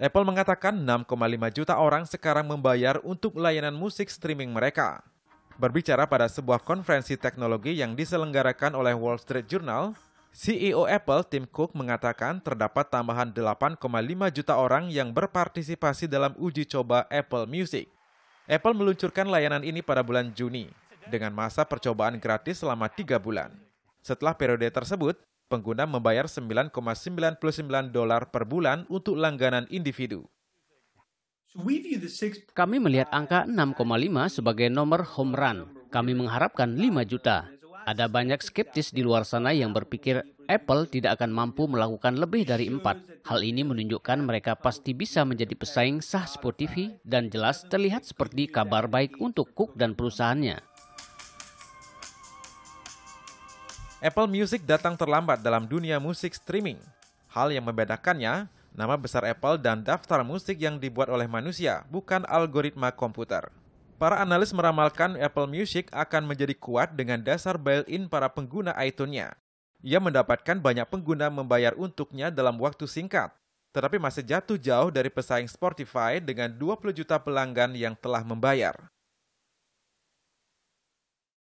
Apple mengatakan 6,5 juta orang sekarang membayar untuk layanan musik streaming mereka. Berbicara pada sebuah konferensi teknologi yang diselenggarakan oleh Wall Street Journal, CEO Apple Tim Cook mengatakan terdapat tambahan 8,5 juta orang yang berpartisipasi dalam uji coba Apple Music. Apple meluncurkan layanan ini pada bulan Juni dengan masa percobaan gratis selama tiga bulan. Setelah periode tersebut, pengguna membayar 9,99 dolar per bulan untuk langganan individu. Kami melihat angka 6,5 sebagai nomor home run. Kami mengharapkan 5 juta. Ada banyak skeptis di luar sana yang berpikir Apple tidak akan mampu melakukan lebih dari 4. Hal ini menunjukkan mereka pasti bisa menjadi pesaing sah Spotify dan jelas terlihat seperti kabar baik untuk Cook dan perusahaannya. Apple Music datang terlambat dalam dunia musik streaming. Hal yang membedakannya, nama besar Apple dan daftar musik yang dibuat oleh manusia, bukan algoritma komputer. Para analis meramalkan Apple Music akan menjadi kuat dengan dasar built-in para pengguna iTunes-nya. Ia mendapatkan banyak pengguna membayar untuknya dalam waktu singkat, tetapi masih jatuh jauh dari pesaing Spotify dengan 20 juta pelanggan yang telah membayar.